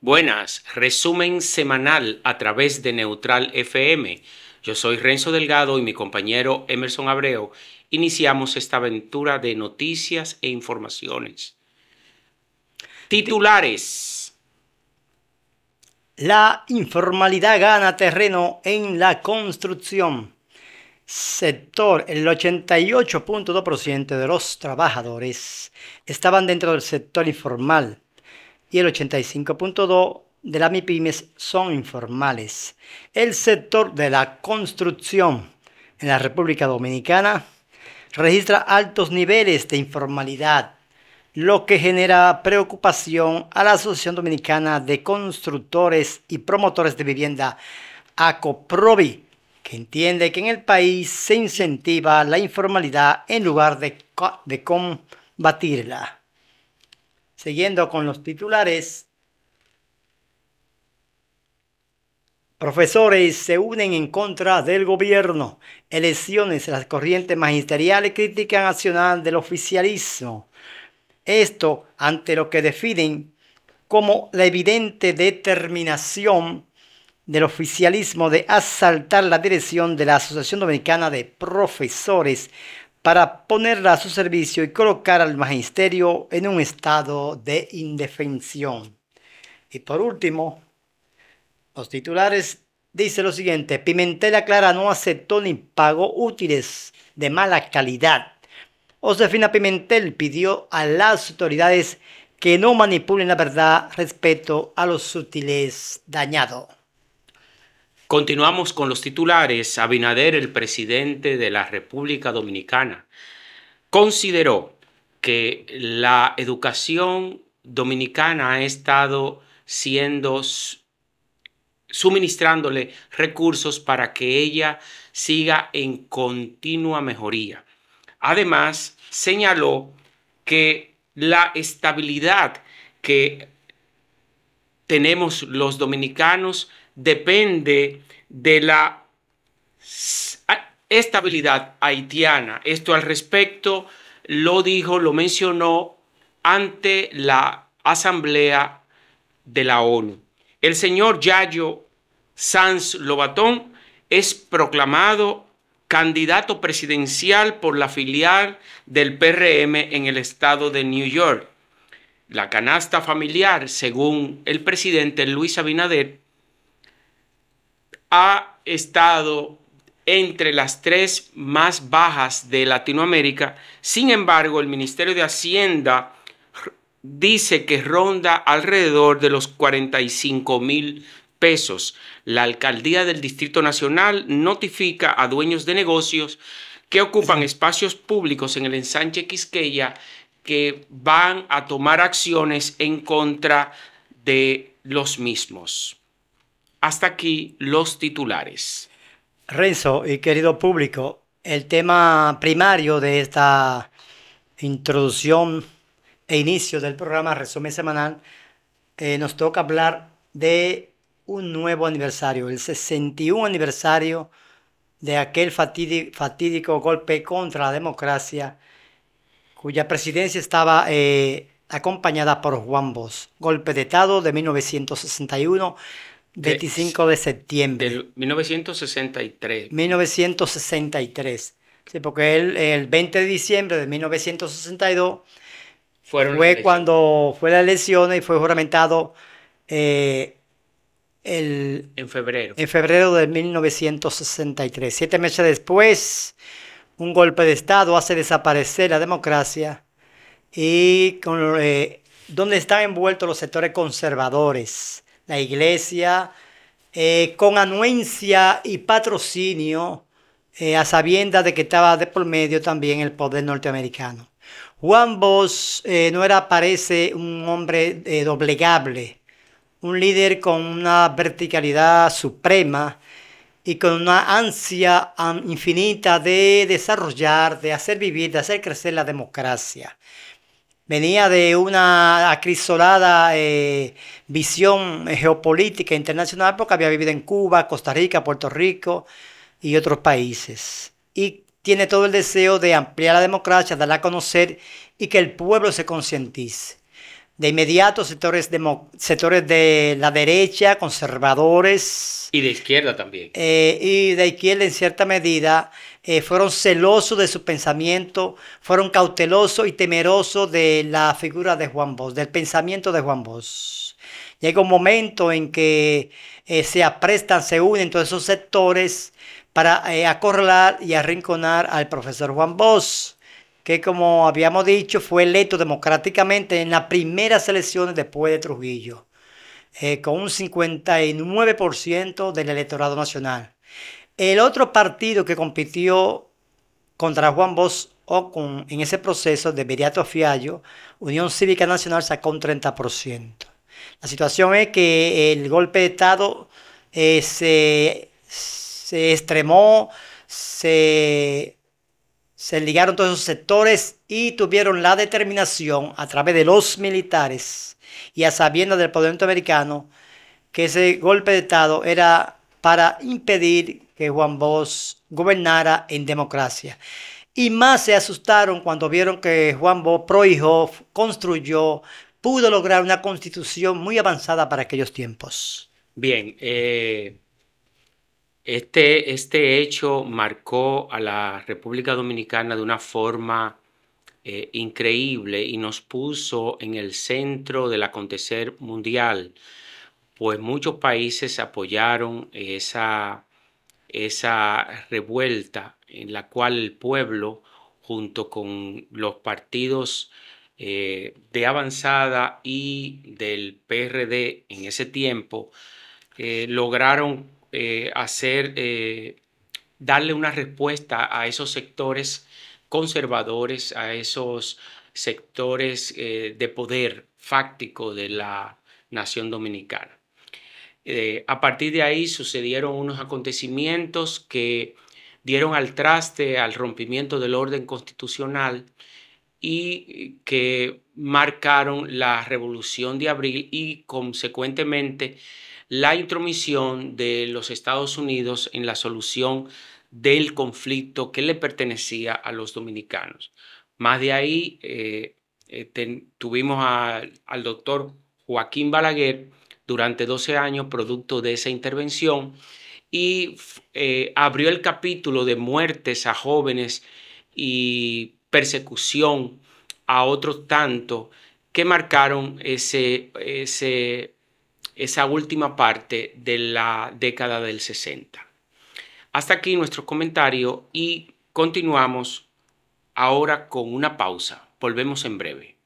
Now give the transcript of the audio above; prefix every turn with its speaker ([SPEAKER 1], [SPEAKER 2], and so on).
[SPEAKER 1] Buenas, resumen semanal a través de Neutral FM. Yo soy Renzo Delgado y mi compañero Emerson Abreu. Iniciamos esta aventura de noticias e informaciones.
[SPEAKER 2] Titulares. La informalidad gana terreno en la construcción. Sector, el 88.2% de los trabajadores estaban dentro del sector informal y el 85.2 de las MIPIMES son informales. El sector de la construcción en la República Dominicana registra altos niveles de informalidad, lo que genera preocupación a la Asociación Dominicana de Constructores y Promotores de Vivienda, ACOPROVI, que entiende que en el país se incentiva la informalidad en lugar de, de combatirla. Siguiendo con los titulares, Profesores se unen en contra del gobierno. Elecciones, las corrientes magisteriales critican nacional del oficialismo. Esto ante lo que definen como la evidente determinación del oficialismo de asaltar la dirección de la Asociación Dominicana de Profesores para ponerla a su servicio y colocar al magisterio en un estado de indefensión. Y por último, los titulares dice lo siguiente, Pimentel aclara no aceptó ni pagó útiles de mala calidad. Josefina Pimentel pidió a las autoridades que no manipulen la verdad respecto a los útiles dañados.
[SPEAKER 1] Continuamos con los titulares. Abinader, el presidente de la República Dominicana, consideró que la educación dominicana ha estado siendo suministrándole recursos para que ella siga en continua mejoría. Además, señaló que la estabilidad que tenemos los dominicanos depende de la ah, estabilidad haitiana. Esto al respecto lo dijo, lo mencionó ante la Asamblea de la ONU. El señor Yayo Sanz Lobatón es proclamado candidato presidencial por la filial del PRM en el estado de New York. La canasta familiar, según el presidente Luis Abinader, ha estado entre las tres más bajas de Latinoamérica. Sin embargo, el Ministerio de Hacienda dice que ronda alrededor de los 45 mil pesos. La alcaldía del Distrito Nacional notifica a dueños de negocios que ocupan espacios públicos en el ensanche Quisqueya que van a tomar acciones en contra de los mismos. Hasta aquí los titulares.
[SPEAKER 2] Renzo y querido público, el tema primario de esta introducción e inicio del programa Resumen Semanal, eh, nos toca hablar de un nuevo aniversario, el 61 aniversario de aquel fatídico golpe contra la democracia, cuya presidencia estaba eh, acompañada por Juan Bosch. Golpe de Estado de 1961 25 de
[SPEAKER 1] septiembre. Del 1963.
[SPEAKER 2] 1963. porque el 20 de diciembre de 1962 fue cuando fue la elección y fue juramentado eh, en febrero. En febrero de 1963. Siete meses después, un golpe de Estado hace desaparecer la democracia y eh, donde están envueltos los sectores conservadores la iglesia, eh, con anuencia y patrocinio, eh, a sabienda de que estaba de por medio también el poder norteamericano. Juan Bosch eh, no era, parece, un hombre doblegable, un líder con una verticalidad suprema y con una ansia infinita de desarrollar, de hacer vivir, de hacer crecer la democracia venía de una acrisolada eh, visión eh, geopolítica internacional porque había vivido en Cuba, Costa Rica, Puerto Rico y otros países. Y tiene todo el deseo de ampliar la democracia, darla a conocer y que el pueblo se concientice. De inmediato, sectores, sectores de la derecha, conservadores.
[SPEAKER 1] Y de izquierda también.
[SPEAKER 2] Eh, y de izquierda en cierta medida, eh, fueron celosos de su pensamiento, fueron cautelosos y temerosos de la figura de Juan Bosch, del pensamiento de Juan Bosch. Llega un momento en que eh, se aprestan, se unen todos esos sectores para acorralar y arrinconar al profesor Juan Bosch que como habíamos dicho fue electo democráticamente en las primeras elecciones después de Trujillo, eh, con un 59% del electorado nacional. El otro partido que compitió contra Juan Bosch o en ese proceso de Viriato Fiallo, Unión Cívica Nacional sacó un 30%. La situación es que el golpe de Estado eh, se, se extremó, se se ligaron todos esos sectores y tuvieron la determinación a través de los militares y a sabiendas del Parlamento americano que ese golpe de Estado era para impedir que Juan Bosch gobernara en democracia. Y más se asustaron cuando vieron que Juan Bosch prohijó, construyó, pudo lograr una constitución muy avanzada para aquellos tiempos.
[SPEAKER 1] Bien, eh, este, este hecho marcó a la República Dominicana de una forma eh, increíble y nos puso en el centro del acontecer mundial, pues muchos países apoyaron esa, esa revuelta en la cual el pueblo, junto con los partidos eh, de avanzada y del PRD en ese tiempo, eh, lograron eh, hacer, eh, darle una respuesta a esos sectores conservadores, a esos sectores eh, de poder fáctico de la nación dominicana. a partir de ahí sucedieron unos acontecimientos que dieron al traste al rompimiento del orden constitucional y que marcaron la revolución de abril y consecuentemente la intromisión de los Estados Unidos en la solución del conflicto que le pertenecía a los dominicanos. Más de ahí eh, eh, tuvimos al doctor Joaquín Balaguer durante 12 años producto de esa intervención y eh, abrió el capítulo de muertes a jóvenes y persecución a otros tanto que marcaron ese, esa última parte de la década del 60. Hasta aquí nuestro comentario y continuamos ahora con una pausa. Volvemos en breve.